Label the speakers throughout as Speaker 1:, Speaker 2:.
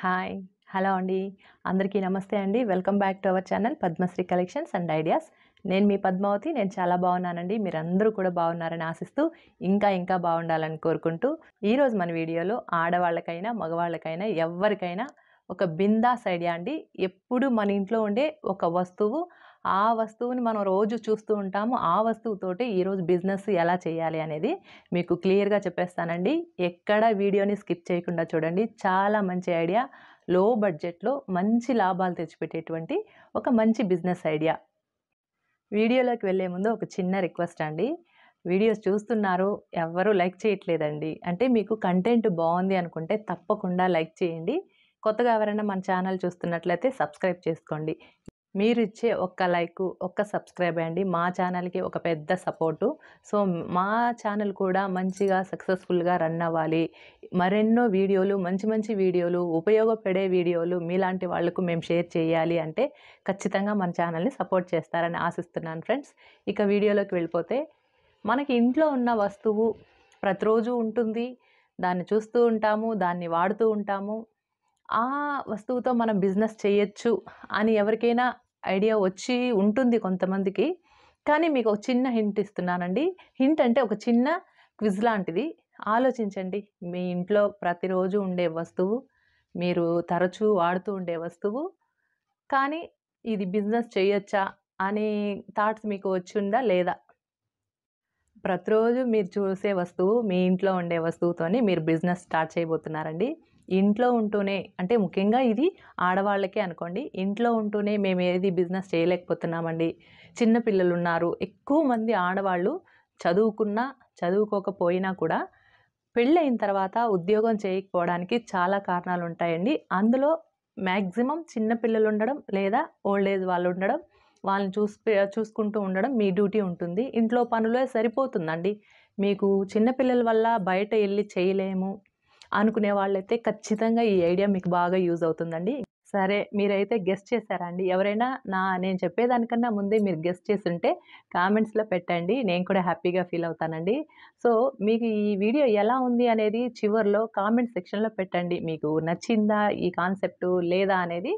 Speaker 1: hi hello అండి అందరికీ నమస్తే అండి welcome back to our channel Padmasri collections and ideas నేను మీ పద్మావతి నేను చాలా బాగున్నానండి మీరందరూ కూడా బాగున్నారని ఆశిస్తూ ఇంకా ఇంకా బాగుండాలని కోరుకుంటూ ఈరోజు మన వీడియోలో ఆడవాళ్ళకైనా మగవాళ్ళకైనా ఎవరికైనా ఒక బిందాస్ ఐడియా అండి ఎప్పుడు మన ఇంట్లో ఉండే ఒక వస్తువు ఆ వస్తువుని మనం రోజు చూస్తూ ఉంటాము ఆ వస్తువుతోటి ఈరోజు బిజినెస్ ఎలా చేయాలి అనేది మీకు క్లియర్గా చెప్పేస్తానండి ఎక్కడ వీడియోని స్కిప్ చేయకుండా చూడండి చాలా మంచి ఐడియా లో బడ్జెట్లో మంచి లాభాలు తెచ్చిపెట్టేటువంటి ఒక మంచి బిజినెస్ ఐడియా వీడియోలోకి వెళ్ళే ముందు ఒక చిన్న రిక్వెస్ట్ అండి వీడియోస్ చూస్తున్నారు ఎవరు లైక్ చేయట్లేదండి అంటే మీకు కంటెంట్ బాగుంది అనుకుంటే తప్పకుండా లైక్ చేయండి కొత్తగా ఎవరైనా మన ఛానల్ చూస్తున్నట్లయితే సబ్స్క్రైబ్ చేసుకోండి మీరిచ్చే ఒక్క లైక్ ఒక్క సబ్స్క్రైబ్ అండి మా ఛానల్కి ఒక పెద్ద సపోర్టు సో మా ఛానల్ కూడా మంచిగా సక్సెస్ఫుల్గా రన్ అవ్వాలి మరెన్నో వీడియోలు మంచి మంచి వీడియోలు ఉపయోగపడే వీడియోలు మీలాంటి వాళ్లకు మేము షేర్ చేయాలి అంటే ఖచ్చితంగా మన ఛానల్ని సపోర్ట్ చేస్తారని ఆశిస్తున్నాను ఫ్రెండ్స్ ఇక వీడియోలోకి వెళ్ళిపోతే మనకి ఇంట్లో ఉన్న వస్తువు ప్రతిరోజు ఉంటుంది దాన్ని చూస్తూ ఉంటాము దాన్ని వాడుతూ ఉంటాము ఆ వస్తువుతో మనం బిజినెస్ చేయొచ్చు అని ఎవరికైనా ఐడియా వచ్చి ఉంటుంది కొంతమందికి కానీ మీకు ఒక చిన్న హింట్ ఇస్తున్నానండి హింట్ అంటే ఒక చిన్న క్విజ్ లాంటిది ఆలోచించండి మీ ఇంట్లో ప్రతిరోజు ఉండే వస్తువు మీరు తరచూ వాడుతూ ఉండే వస్తువు కానీ ఇది బిజినెస్ చేయొచ్చా అనే థాట్స్ మీకు వచ్చి ఉందా లేదా ప్రతిరోజు మీరు చూసే వస్తువు మీ ఇంట్లో ఉండే వస్తువుతోని మీరు బిజినెస్ స్టార్ట్ చేయబోతున్నారండి ఇంట్లో ఉంటూనే అంటే ముఖ్యంగా ఇది ఆడవాళ్ళకే అనుకోండి ఇంట్లో ఉంటూనే మేము ఏది బిజినెస్ చేయలేకపోతున్నామండి చిన్నపిల్లలు ఉన్నారు ఎక్కువ మంది ఆడవాళ్ళు చదువుకున్నా చదువుకోకపోయినా కూడా పెళ్ళైన తర్వాత ఉద్యోగం చేయకపోవడానికి చాలా కారణాలు ఉంటాయండి అందులో మ్యాక్సిమం చిన్నపిల్లలు ఉండడం లేదా ఓల్డ్ ఏజ్ వాళ్ళు ఉండడం వాళ్ళని చూసి చూసుకుంటూ ఉండడం మీ డ్యూటీ ఉంటుంది ఇంట్లో పనులే సరిపోతుందండి మీకు చిన్నపిల్లల వల్ల బయట వెళ్ళి చేయలేము అనుకునే వాళ్ళైతే ఖచ్చితంగా ఈ ఐడియా మీకు బాగా యూజ్ అవుతుందండి సరే మీరైతే గెస్ట్ చేశారండి ఎవరైనా నా నేను చెప్పేదానికన్నా ముందే మీరు గెస్ట్ చేస్తుంటే కామెంట్స్లో పెట్టండి నేను కూడా హ్యాపీగా ఫీల్ అవుతానండి సో మీకు ఈ వీడియో ఎలా ఉంది అనేది చివరిలో కామెంట్ సెక్షన్లో పెట్టండి మీకు నచ్చిందా ఈ కాన్సెప్టు లేదా అనేది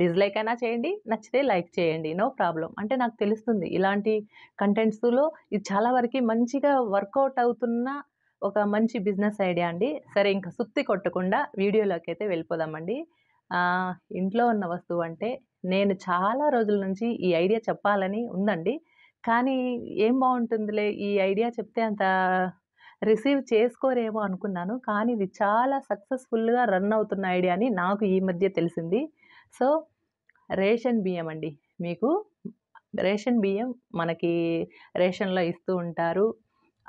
Speaker 1: డిస్లైక్ అయినా చేయండి నచ్చితే లైక్ చేయండి నో ప్రాబ్లం అంటే నాకు తెలుస్తుంది ఇలాంటి కంటెంట్స్లో ఇది చాలా వరకు మంచిగా వర్కౌట్ అవుతున్న ఒక మంచి బిజినెస్ ఐడియా అండి సరే ఇంకా సుత్తి కొట్టకుండా వీడియోలోకి అయితే వెళ్ళిపోదామండి ఇంట్లో ఉన్న వస్తువు అంటే నేను చాలా రోజుల నుంచి ఈ ఐడియా చెప్పాలని ఉందండి కానీ ఏం బాగుంటుందిలే ఈ ఐడియా చెప్తే అంత రిసీవ్ చేసుకోరేమో అనుకున్నాను కానీ ఇది చాలా సక్సెస్ఫుల్గా రన్ అవుతున్న ఐడియా అని నాకు ఈ మధ్య తెలిసింది సో రేషన్ బియ్యం అండి మీకు రేషన్ బియ్యం మనకి రేషన్లో ఇస్తూ ఉంటారు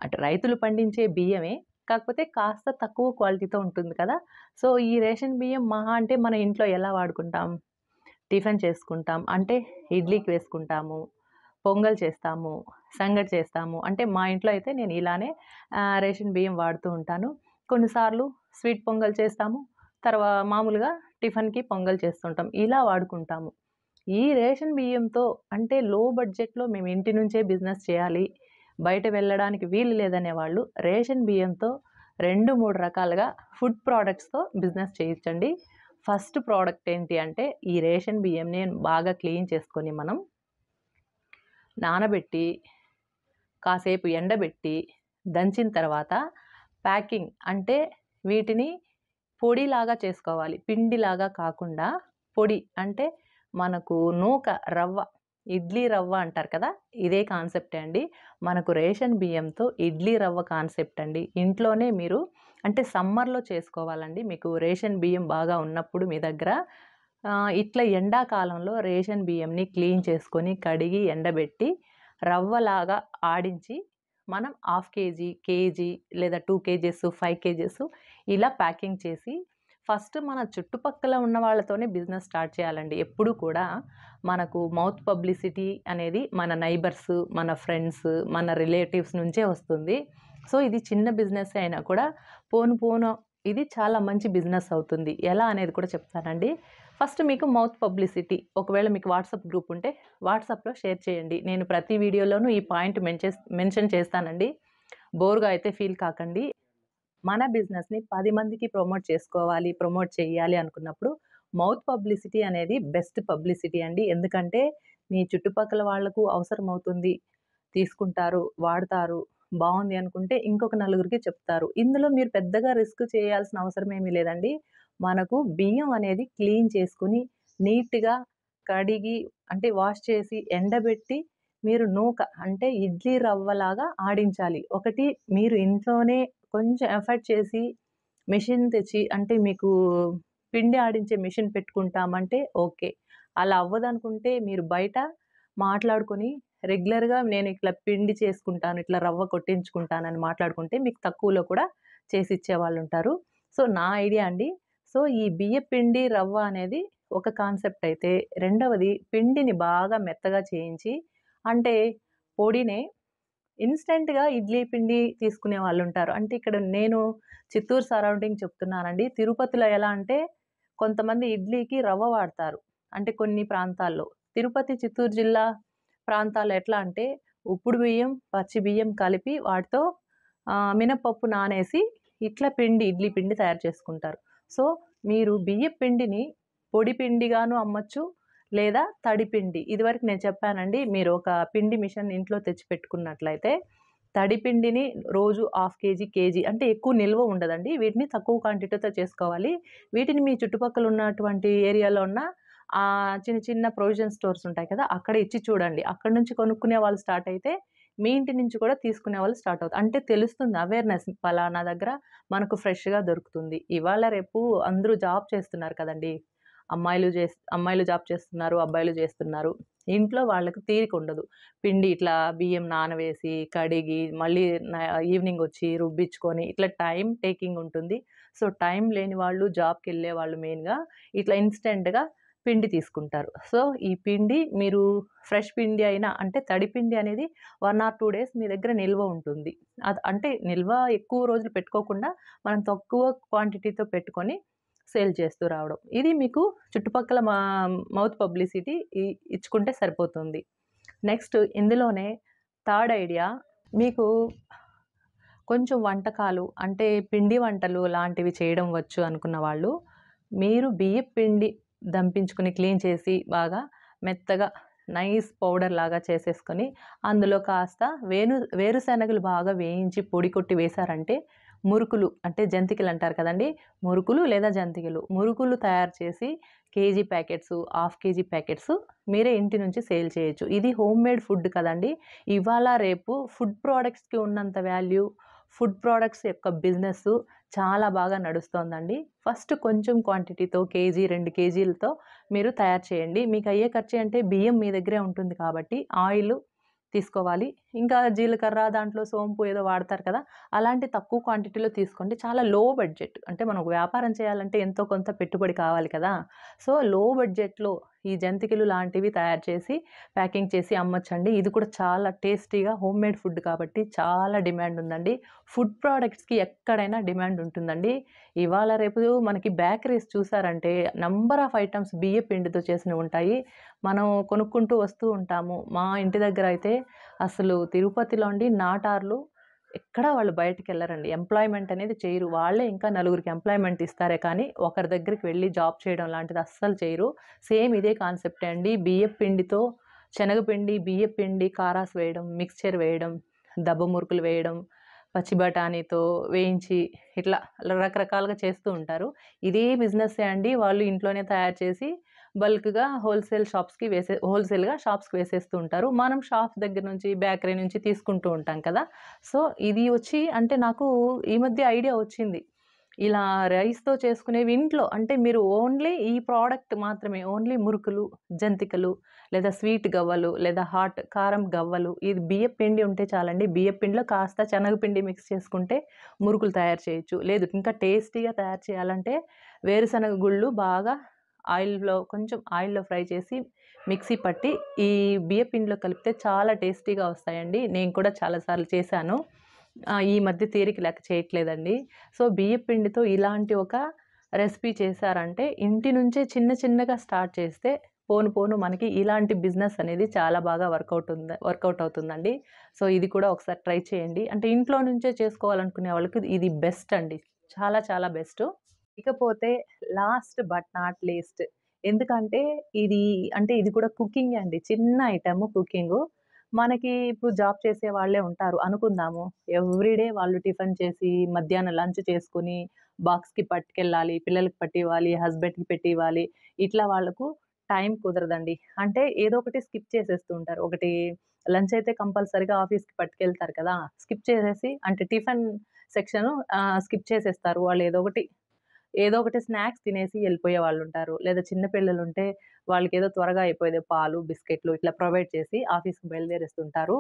Speaker 1: అంటే రైతులు పండించే బియ్యమే కాకపోతే కాస్త తక్కువ క్వాలిటీతో ఉంటుంది కదా సో ఈ రేషన్ బియ్యం మహా అంటే మన ఇంట్లో ఎలా వాడుకుంటాం టిఫిన్ చేసుకుంటాం అంటే ఇడ్లీకి వేసుకుంటాము పొంగల్ చేస్తాము సంగటి చేస్తాము అంటే మా ఇంట్లో అయితే నేను ఇలానే రేషన్ బియ్యం వాడుతూ ఉంటాను కొన్నిసార్లు స్వీట్ పొంగల్ చేస్తాము తర్వా మామూలుగా టిఫిన్కి పొంగల్ చేస్తుంటాం ఇలా వాడుకుంటాము ఈ రేషన్ బియ్యంతో అంటే లో బడ్జెట్లో మేము ఇంటి నుంచే బిజినెస్ చేయాలి బయట వెళ్ళడానికి వీలు లేదనే వాళ్ళు రేషన్ బియ్యంతో రెండు మూడు రకాలుగా ఫుడ్ ప్రోడక్ట్స్తో బిజినెస్ చేయించండి ఫస్ట్ ప్రోడక్ట్ ఏంటి అంటే ఈ రేషన్ బియ్యంని బాగా క్లీన్ చేసుకొని మనం నానబెట్టి కాసేపు ఎండబెట్టి దంచిన తర్వాత ప్యాకింగ్ అంటే వీటిని పొడిలాగా చేసుకోవాలి పిండిలాగా కాకుండా పొడి అంటే మనకు నూక రవ్వ ఇడ్లీ రవ్వ అంటారు కదా ఇదే కాన్సెప్ట్ అండి మనకు రేషన్ బియ్యంతో ఇడ్లీ రవ్వ కాన్సెప్ట్ అండి ఇంట్లోనే మీరు అంటే సమ్మర్లో చేసుకోవాలండి మీకు రేషన్ బియ్యం బాగా ఉన్నప్పుడు మీ దగ్గర ఇట్లా ఎండాకాలంలో రేషన్ బియ్యంని క్లీన్ చేసుకొని కడిగి ఎండబెట్టి రవ్వలాగా ఆడించి మనం హాఫ్ కేజీ కేజీ లేదా టూ కేజెస్ ఫైవ్ కేజెస్ ఇలా ప్యాకింగ్ చేసి ఫస్ట్ మన చుట్టుపక్కల ఉన్న వాళ్ళతోనే బిజినెస్ స్టార్ట్ చేయాలండి ఎప్పుడు కూడా మనకు మౌత్ పబ్లిసిటీ అనేది మన నైబర్స్ మన ఫ్రెండ్స్ మన రిలేటివ్స్ నుంచే వస్తుంది సో ఇది చిన్న బిజినెస్ అయినా కూడా పోను పోను ఇది చాలా మంచి బిజినెస్ అవుతుంది ఎలా అనేది కూడా చెప్తానండి ఫస్ట్ మీకు మౌత్ పబ్లిసిటీ ఒకవేళ మీకు వాట్సాప్ గ్రూప్ ఉంటే వాట్సాప్లో షేర్ చేయండి నేను ప్రతి వీడియోలోనూ ఈ పాయింట్ మెన్షన్ చేస్తానండి బోర్గా అయితే ఫీల్ కాకండి మన బిజినెస్ని పది మందికి ప్రమోట్ చేసుకోవాలి ప్రమోట్ చేయాలి అనుకున్నప్పుడు మౌత్ పబ్లిసిటీ అనేది బెస్ట్ పబ్లిసిటీ అండి ఎందుకంటే మీ చుట్టుపక్కల వాళ్లకు అవసరం అవుతుంది తీసుకుంటారు వాడతారు బాగుంది అనుకుంటే ఇంకొక నలుగురికి చెప్తారు ఇందులో మీరు పెద్దగా రిస్క్ చేయాల్సిన అవసరం ఏమీ లేదండి మనకు బియ్యం అనేది క్లీన్ చేసుకుని నీట్గా కడిగి అంటే వాష్ చేసి ఎండబెట్టి మీరు నూక అంటే ఇడ్లీ రవ్వలాగా ఆడించాలి ఒకటి మీరు ఇంట్లోనే కొంచెం ఎఫర్ట్ చేసి మెషిన్ తెచ్చి అంటే మీకు పిండి ఆడించే మెషిన్ పెట్టుకుంటామంటే ఓకే అలా అవ్వదనుకుంటే మీరు బయట మాట్లాడుకొని రెగ్యులర్గా నేను ఇట్లా పిండి చేసుకుంటాను ఇట్లా రవ్వ కొట్టించుకుంటాను అని మాట్లాడుకుంటే మీకు తక్కువలో కూడా చేసి ఇచ్చేవాళ్ళు ఉంటారు సో నా ఐడియా అండి సో ఈ బియ్య పిండి రవ్వ అనేది ఒక కాన్సెప్ట్ అయితే రెండవది పిండిని బాగా మెత్తగా చేయించి అంటే పొడినే ఇన్స్టెంట్గా ఇడ్లీ పిండి తీసుకునే వాళ్ళు ఉంటారు అంటే ఇక్కడ నేను చిత్తూరు సరౌండింగ్ చెప్తున్నానండి తిరుపతిలో ఎలా అంటే కొంతమంది ఇడ్లీకి రవ్వ వాడతారు అంటే కొన్ని ప్రాంతాల్లో తిరుపతి చిత్తూరు జిల్లా ప్రాంతాల్లో ఎట్లా అంటే ఉప్పుడు బియ్యం పచ్చి బియ్యం కలిపి వాటితో మినపప్పు నానేసి ఇట్లా పిండి ఇడ్లీ పిండి తయారు చేసుకుంటారు సో మీరు బియ్య పిండిని పొడి పిండిగాను అమ్మచ్చు లేదా తడిపిండి ఇదివరకు నేను చెప్పానండి మీరు ఒక పిండి మిషన్ ఇంట్లో తెచ్చిపెట్టుకున్నట్లయితే తడిపిండిని రోజు హాఫ్ కేజీ కేజీ అంటే ఎక్కువ నిల్వ ఉండదండి వీటిని తక్కువ క్వాంటిటీతో చేసుకోవాలి వీటిని మీ చుట్టుపక్కల ఉన్నటువంటి ఏరియాలో ఉన్న చిన్న చిన్న ప్రొవిజన్ స్టోర్స్ ఉంటాయి కదా అక్కడ ఇచ్చి చూడండి అక్కడ నుంచి కొనుక్కునే వాళ్ళు స్టార్ట్ అయితే మీ ఇంటి నుంచి కూడా తీసుకునే వాళ్ళు స్టార్ట్ అవుతుంది అంటే తెలుస్తుంది అవేర్నెస్ ఫలానా దగ్గర మనకు ఫ్రెష్గా దొరుకుతుంది ఇవాళ రేపు అందరూ జాబ్ చేస్తున్నారు కదండి అమ్మాయిలు చే అమ్మాయిలు జాబ్ చేస్తున్నారు అబ్బాయిలు చేస్తున్నారు ఇంట్లో వాళ్ళకి తీరిక ఉండదు పిండి ఇట్లా బియ్యం నానవేసి కడిగి మళ్ళీ ఈవినింగ్ వచ్చి రుబ్బించుకొని ఇట్లా టైం టేకింగ్ ఉంటుంది సో టైం లేని వాళ్ళు జాబ్కి వెళ్ళే వాళ్ళు మెయిన్గా ఇట్లా ఇన్స్టెంట్గా పిండి తీసుకుంటారు సో ఈ పిండి మీరు ఫ్రెష్ పిండి అయినా అంటే తడి పిండి అనేది వన్ ఆర్ టూ డేస్ మీ దగ్గర నిల్వ ఉంటుంది అది అంటే నిల్వ ఎక్కువ రోజులు పెట్టుకోకుండా మనం తక్కువ క్వాంటిటీతో పెట్టుకొని సేల్ చేస్తూ రావడం ఇది మీకు చుట్టుపక్కల మా మౌత్ పబ్లిసిటీ ఇచ్చుకుంటే సరిపోతుంది నెక్స్ట్ ఇందులోనే థర్డ్ ఐడియా మీకు కొంచెం వంటకాలు అంటే పిండి వంటలు లాంటివి చేయడం వచ్చు అనుకున్న వాళ్ళు మీరు బియ్య పిండి దంపించుకుని క్లీన్ చేసి బాగా మెత్తగా నైస్ పౌడర్ లాగా చేసేసుకొని అందులో కాస్త వేను వేరుశనగలు బాగా వేయించి పొడి కొట్టి వేశారంటే మురుకులు అంటే జంతికలు అంటారు కదండి మురుకులు లేదా జంతికలు మురుకులు తయారు చేసి kg packets half kg packets మీరే ఇంటి నుంచి సేల్ చేయొచ్చు ఇది హోమ్ మేడ్ ఫుడ్ కదండి ఇవాళ రేపు ఫుడ్ ప్రోడక్ట్స్కి ఉన్నంత వాల్యూ ఫుడ్ ప్రోడక్ట్స్ యొక్క బిజినెస్ చాలా బాగా నడుస్తోందండి ఫస్ట్ కొంచెం క్వాంటిటీతో కేజీ రెండు కేజీలతో మీరు తయారు చేయండి మీకు అయ్యే ఖర్చు అంటే బియ్యం మీ దగ్గరే ఉంటుంది కాబట్టి ఆయిల్ తీసుకోవాలి ఇంకా జీలకర్ర దాంట్లో సోంపు ఏదో వాడతారు కదా అలాంటి తక్కువ క్వాంటిటీలో తీసుకోండి చాలా లో బడ్జెట్ అంటే మనం వ్యాపారం చేయాలంటే ఎంతో కొంత పెట్టుబడి కావాలి కదా సో లో బడ్జెట్లో ఈ జంతికలు లాంటివి తయారు చేసి ప్యాకింగ్ చేసి అమ్మచ్చండి ఇది కూడా చాలా టేస్టీగా హోమ్ మేడ్ ఫుడ్ కాబట్టి చాలా డిమాండ్ ఉందండి ఫుడ్ ప్రోడక్ట్స్కి ఎక్కడైనా డిమాండ్ ఉంటుందండి ఇవాళ రేపు మనకి బేకరీస్ చూసారంటే నంబర్ ఆఫ్ ఐటమ్స్ బియ్య పిండితో చేసినవి ఉంటాయి మనం కొనుక్కుంటూ వస్తూ ఉంటాము మా ఇంటి దగ్గర అయితే అసలు తిరుపతిలో ఉండి నాటార్లు ఎక్కడ వాళ్ళు బయటకు వెళ్ళరండి ఎంప్లాయ్మెంట్ అనేది చేయరు వాళ్ళే ఇంకా నలుగురికి ఎంప్లాయ్మెంట్ ఇస్తారే కానీ ఒకరి దగ్గరికి వెళ్ళి జాబ్ చేయడం లాంటిది అస్సలు చేయరు సేమ్ ఇదే కాన్సెప్టే అండి బియ్యపు పిండితో శనగపిండి బియ్య పిండి కారాస్ వేయడం మిక్స్చర్ వేయడం దబ్బ మురుకులు వేయడం పచ్చి బఠానీతో వేయించి ఇట్లా రకరకాలుగా చేస్తూ ఉంటారు ఇదే బిజినెస్ అండి వాళ్ళు ఇంట్లోనే తయారు చేసి బల్క్గా హోల్సేల్ షాప్స్కి వేసే హోల్సేల్గా షాప్స్కి వేసేస్తూ ఉంటారు మనం షాప్ దగ్గర నుంచి బేకరీ నుంచి తీసుకుంటూ ఉంటాం కదా సో ఇది వచ్చి అంటే నాకు ఈ మధ్య ఐడియా వచ్చింది ఇలా రైస్తో చేసుకునేవి ఇంట్లో అంటే మీరు ఓన్లీ ఈ ప్రోడక్ట్ మాత్రమే ఓన్లీ మురుకులు జంతికలు లేదా స్వీట్ గవ్వలు లేదా హాట్ కారం గవ్వలు ఇది బియ్యం పిండి ఉంటే చాలండి బియ్యం పిండిలో కాస్త శనగపిండి మిక్స్ చేసుకుంటే మురుకులు తయారు చేయొచ్చు లేదు ఇంకా టేస్టీగా తయారు చేయాలంటే వేరుశనగ గుళ్ళు బాగా ఆయిల్లో కొంచెం ఆయిల్లో ఫ్రై చేసి మిక్సీ పట్టి ఈ బియ్య పిండిలో కలిపితే చాలా టేస్టీగా వస్తాయండి నేను కూడా చాలాసార్లు చేశాను ఈ మధ్య తీరిక లెక్క చేయట్లేదండి సో బియ్య పిండితో ఇలాంటి ఒక రెసిపీ చేశారంటే ఇంటి నుంచే చిన్న చిన్నగా స్టార్ట్ చేస్తే పోను పోను మనకి ఇలాంటి బిజినెస్ అనేది చాలా బాగా వర్కౌట్ ఉంది వర్కౌట్ అవుతుందండి సో ఇది కూడా ఒకసారి ట్రై చేయండి అంటే ఇంట్లో నుంచే చేసుకోవాలనుకునే వాళ్ళకి ఇది బెస్ట్ అండి చాలా చాలా బెస్ట్ ఇకపోతే లాస్ట్ బట్ నాట్ లీస్ట్ ఎందుకంటే ఇది అంటే ఇది కూడా కుకింగ్ అండి చిన్న ఐటమ్ కుకింగ్ మనకి ఇప్పుడు జాబ్ చేసే వాళ్ళే ఉంటారు అనుకుందాము ఎవ్రీడే వాళ్ళు టిఫిన్ చేసి మధ్యాహ్నం లంచ్ చేసుకుని బాక్స్కి పట్టుకెళ్ళాలి పిల్లలకి పట్టివ్వాలి హస్బెండ్కి పెట్టివ్వాలి ఇట్లా వాళ్ళకు టైం కుదరదండి అంటే ఏదో ఒకటి స్కిప్ చేసేస్తూ ఉంటారు ఒకటి లంచ్ అయితే కంపల్సరీగా ఆఫీస్కి పట్టుకెళ్తారు కదా స్కిప్ చేసేసి అంటే టిఫిన్ సెక్షన్ స్కిప్ చేసేస్తారు వాళ్ళు ఏదో ఒకటి ఏదో ఒకటి స్నాక్స్ తినేసి వెళ్ళిపోయే వాళ్ళు ఉంటారు లేదా చిన్న పిల్లలు ఉంటే వాళ్ళకి ఏదో త్వరగా అయిపోయేది పాలు బిస్కెట్లు ఇట్లా ప్రొవైడ్ చేసి ఆఫీస్కి బయలుదేరేస్తుంటారు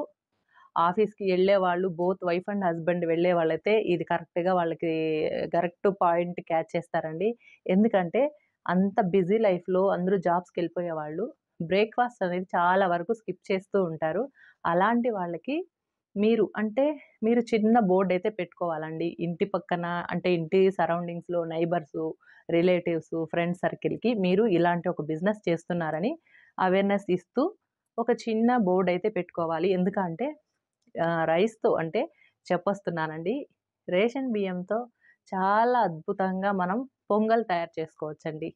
Speaker 1: ఆఫీస్కి వెళ్ళే వాళ్ళు బోత్ వైఫ్ అండ్ హస్బెండ్ వెళ్ళే వాళ్ళైతే ఇది కరెక్ట్గా వాళ్ళకి కరెక్ట్ పాయింట్ క్యాచ్ చేస్తారండి ఎందుకంటే అంత బిజీ లైఫ్లో అందరూ జాబ్స్కి వెళ్ళిపోయే వాళ్ళు బ్రేక్ఫాస్ట్ అనేది చాలా వరకు స్కిప్ చేస్తూ ఉంటారు అలాంటి వాళ్ళకి మీరు అంటే మీరు చిన్న బోర్డు అయితే పెట్టుకోవాలండి ఇంటి పక్కన అంటే ఇంటి సరౌండింగ్స్లో నైబర్స్ రిలేటివ్స్ ఫ్రెండ్ సర్కిల్కి మీరు ఇలాంటి ఒక బిజినెస్ చేస్తున్నారని అవేర్నెస్ ఇస్తూ ఒక చిన్న బోర్డు అయితే పెట్టుకోవాలి ఎందుకంటే రైస్తో అంటే చెప్పొస్తున్నానండి రేషన్ బియ్యంతో చాలా అద్భుతంగా మనం పొంగల్ తయారు చేసుకోవచ్చండి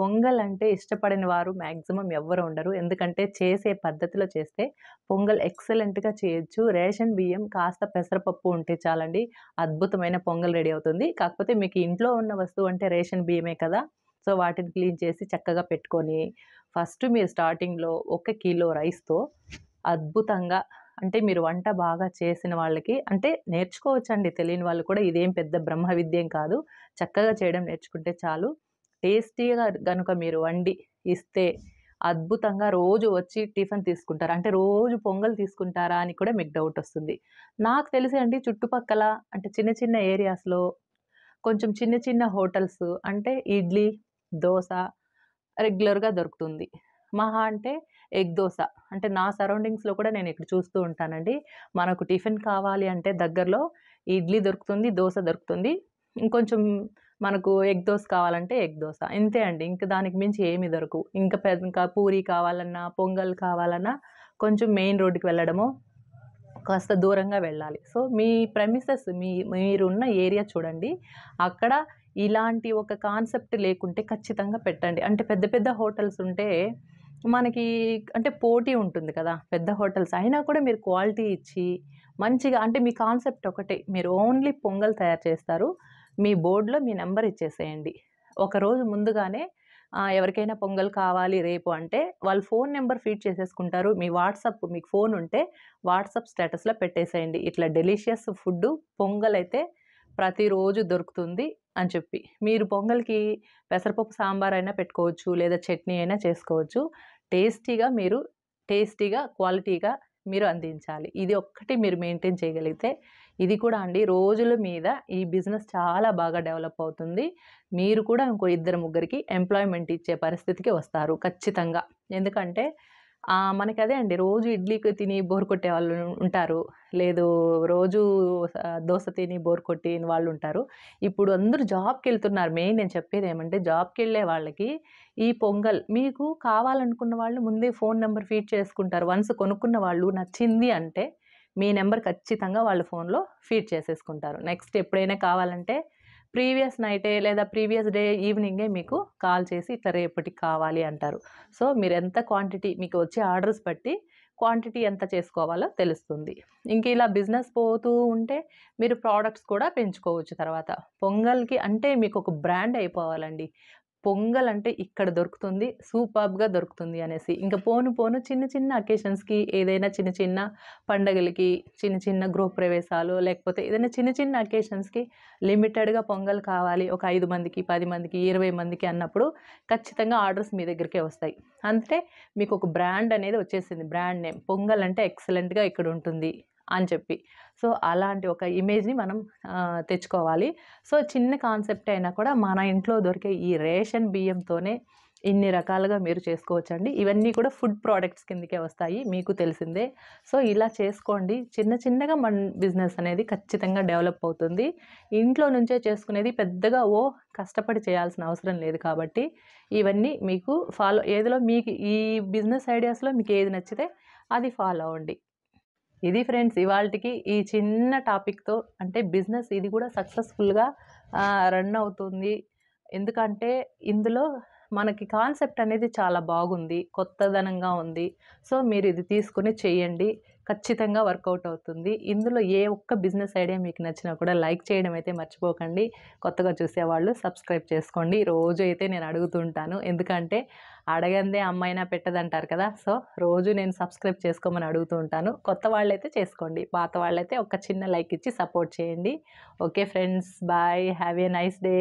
Speaker 1: పొంగల్ అంటే ఇష్టపడని వారు మ్యాక్సిమం ఎవ్వరు ఉండరు ఎందుకంటే చేసే పద్ధతిలో చేస్తే పొంగల్ ఎక్సలెంట్గా చేయొచ్చు రేషన్ బియ్యం కాస్త పెసరపప్పు ఉంటే చాలండి అద్భుతమైన పొంగల్ రెడీ అవుతుంది కాకపోతే మీకు ఇంట్లో ఉన్న వస్తువు అంటే రేషన్ బియ్యమే కదా సో వాటిని క్లీన్ చేసి చక్కగా పెట్టుకొని ఫస్ట్ మీరు స్టార్టింగ్లో ఒక కిలో రైస్తో అద్భుతంగా అంటే మీరు వంట బాగా చేసిన వాళ్ళకి అంటే నేర్చుకోవచ్చండి తెలియని వాళ్ళు కూడా ఇదేం పెద్ద బ్రహ్మ విద్యం కాదు చక్కగా చేయడం నేర్చుకుంటే చాలు టేస్టీగా కనుక మీరు వండి ఇస్తే అద్భుతంగా రోజు వచ్చి టిఫిన్ తీసుకుంటారా అంటే రోజు పొంగల్ తీసుకుంటారా అని కూడా మీకు డౌట్ వస్తుంది నాకు తెలిసి అండి చుట్టుపక్కల అంటే చిన్న చిన్న ఏరియాస్లో కొంచెం చిన్న చిన్న హోటల్స్ అంటే ఇడ్లీ దోశ రెగ్యులర్గా దొరుకుతుంది మహా అంటే ఎగ్ దోశ అంటే నా సరౌండింగ్స్లో కూడా నేను ఇక్కడ చూస్తూ ఉంటానండి మనకు టిఫిన్ కావాలి అంటే దగ్గరలో ఇడ్లీ దొరుకుతుంది దోశ దొరుకుతుంది ఇంకొంచెం మనకు ఎగ్ దోశ కావాలంటే ఎగ్ దోశ ఇంతే అండి ఇంకా దానికి మించి ఏమి దొరకు ఇంకా పెద్ద ఇంకా పూరి కావాలన్నా పొంగల్ కావాలన్నా కొంచెం మెయిన్ రోడ్డుకి వెళ్ళడము కాస్త దూరంగా వెళ్ళాలి సో మీ ప్రెమిసెస్ మీ మీరున్న ఏరియా చూడండి అక్కడ ఇలాంటి ఒక కాన్సెప్ట్ లేకుంటే ఖచ్చితంగా పెట్టండి అంటే పెద్ద పెద్ద హోటల్స్ ఉంటే మనకి అంటే పోటీ ఉంటుంది కదా పెద్ద హోటల్స్ అయినా కూడా మీరు క్వాలిటీ ఇచ్చి మంచిగా అంటే మీ కాన్సెప్ట్ ఒకటే మీరు ఓన్లీ పొంగల్ తయారు చేస్తారు మీ బోర్డులో మీ నెంబర్ ఇచ్చేసేయండి ఒకరోజు ముందుగానే ఎవరికైనా పొంగల్ కావాలి రేపు అంటే వాళ్ళు ఫోన్ నెంబర్ ఫీడ్ చేసేసుకుంటారు మీ వాట్సాప్ మీకు ఫోన్ ఉంటే వాట్సాప్ స్టేటస్లో పెట్టేసేయండి ఇట్లా డెలిషియస్ ఫుడ్ పొంగల్ అయితే ప్రతిరోజు దొరుకుతుంది అని చెప్పి మీరు పొంగల్కి పెసరపప్పు సాంబార్ అయినా పెట్టుకోవచ్చు లేదా చట్నీ అయినా చేసుకోవచ్చు టేస్టీగా మీరు టేస్టీగా క్వాలిటీగా మీరు అందించాలి ఇది ఒక్కటి మీరు మెయింటైన్ చేయగలిగితే ఇది కూడా అండి రోజుల మీద ఈ బిజినెస్ చాలా బాగా డెవలప్ అవుతుంది మీరు కూడా ఇంకో ఇద్దరు ముగ్గురికి ఎంప్లాయ్మెంట్ ఇచ్చే పరిస్థితికి వస్తారు ఖచ్చితంగా ఎందుకంటే మనకి అదే అండి రోజు ఇడ్లీకి తిని బోర్ కొట్టే వాళ్ళు ఉంటారు లేదు రోజు దోశ తిని బోర్ కొట్టిన వాళ్ళు ఉంటారు ఇప్పుడు అందరూ జాబ్కి వెళ్తున్నారు మెయిన్ నేను చెప్పేది ఏమంటే జాబ్కి వెళ్ళే వాళ్ళకి ఈ పొంగల్ మీకు కావాలనుకున్న వాళ్ళు ముందే ఫోన్ నెంబర్ ఫీడ్ చేసుకుంటారు వన్స్ కొనుక్కున్న వాళ్ళు నచ్చింది అంటే మీ నెంబర్ ఖచ్చితంగా వాళ్ళు ఫోన్లో ఫీడ్ చేసేసుకుంటారు నెక్స్ట్ ఎప్పుడైనా కావాలంటే ప్రీవియస్ నైటే లేదా ప్రీవియస్ డే ఈవినింగే మీకు కాల్ చేసి ఇట్లా రేపటికి కావాలి అంటారు సో మీరు ఎంత క్వాంటిటీ మీకు వచ్చే ఆర్డర్స్ బట్టి క్వాంటిటీ ఎంత చేసుకోవాలో తెలుస్తుంది ఇంక ఇలా బిజినెస్ పోతూ ఉంటే మీరు ప్రోడక్ట్స్ కూడా పెంచుకోవచ్చు తర్వాత పొంగల్కి అంటే మీకు ఒక బ్రాండ్ అయిపోవాలండి పొంగల్ అంటే ఇక్కడ దొరుకుతుంది సూపర్బ్గా దొరుకుతుంది అనేసి ఇంకా పోను పోను చిన్న చిన్న అకేషన్స్కి ఏదైనా చిన్న చిన్న పండగలకి చిన్న చిన్న గృహప్రవేశాలు లేకపోతే ఏదైనా చిన్న చిన్న అకేషన్స్కి లిమిటెడ్గా పొంగల్ కావాలి ఒక ఐదు మందికి పది మందికి ఇరవై మందికి అన్నప్పుడు ఖచ్చితంగా ఆర్డర్స్ మీ దగ్గరికే వస్తాయి అంటే మీకు ఒక బ్రాండ్ అనేది వచ్చేసింది బ్రాండ్ నేమ్ పొంగల్ అంటే ఎక్సలెంట్గా ఇక్కడ ఉంటుంది అని చెప్పి సో అలాంటి ఒక ఇమేజ్ని మనం తెచ్చుకోవాలి సో చిన్న కాన్సెప్ట్ అయినా కూడా మన ఇంట్లో దొరికే ఈ రేషన్ బియ్యంతోనే ఇన్ని రకాలుగా మీరు చేసుకోవచ్చండి ఇవన్నీ కూడా ఫుడ్ ప్రోడక్ట్స్ కిందకే వస్తాయి మీకు తెలిసిందే సో ఇలా చేసుకోండి చిన్న చిన్నగా మన బిజినెస్ అనేది ఖచ్చితంగా డెవలప్ అవుతుంది ఇంట్లో నుంచే చేసుకునేది పెద్దగా ఓ కష్టపడి చేయాల్సిన అవసరం లేదు కాబట్టి ఇవన్నీ మీకు ఫాలో ఏదిలో మీకు ఈ బిజినెస్ ఐడియాస్లో మీకు ఏది నచ్చితే అది ఫాలో అవ్వండి ఇది ఫ్రెండ్స్ ఇవాళకి ఈ చిన్న టాపిక్తో అంటే బిజినెస్ ఇది కూడా సక్సెస్ఫుల్గా రన్ అవుతుంది ఎందుకంటే ఇందులో మనకి కాన్సెప్ట్ అనేది చాలా బాగుంది కొత్తదనంగా ఉంది సో మీరు ఇది తీసుకుని చేయండి ఖచ్చితంగా వర్కౌట్ అవుతుంది ఇందులో ఏ ఒక్క బిజినెస్ ఐడియా మీకు నచ్చినా కూడా లైక్ చేయడం అయితే మర్చిపోకండి కొత్తగా చూసేవాళ్ళు సబ్స్క్రైబ్ చేసుకోండి రోజు అయితే నేను అడుగుతుంటాను ఎందుకంటే అడగందే అమ్మాయినా పెట్టదంటారు కదా సో రోజు నేను సబ్స్క్రైబ్ చేసుకోమని అడుగుతూ ఉంటాను కొత్త వాళ్ళైతే చేసుకోండి పాత వాళ్ళైతే ఒక చిన్న లైక్ ఇచ్చి సపోర్ట్ చేయండి okay friends bye have a nice day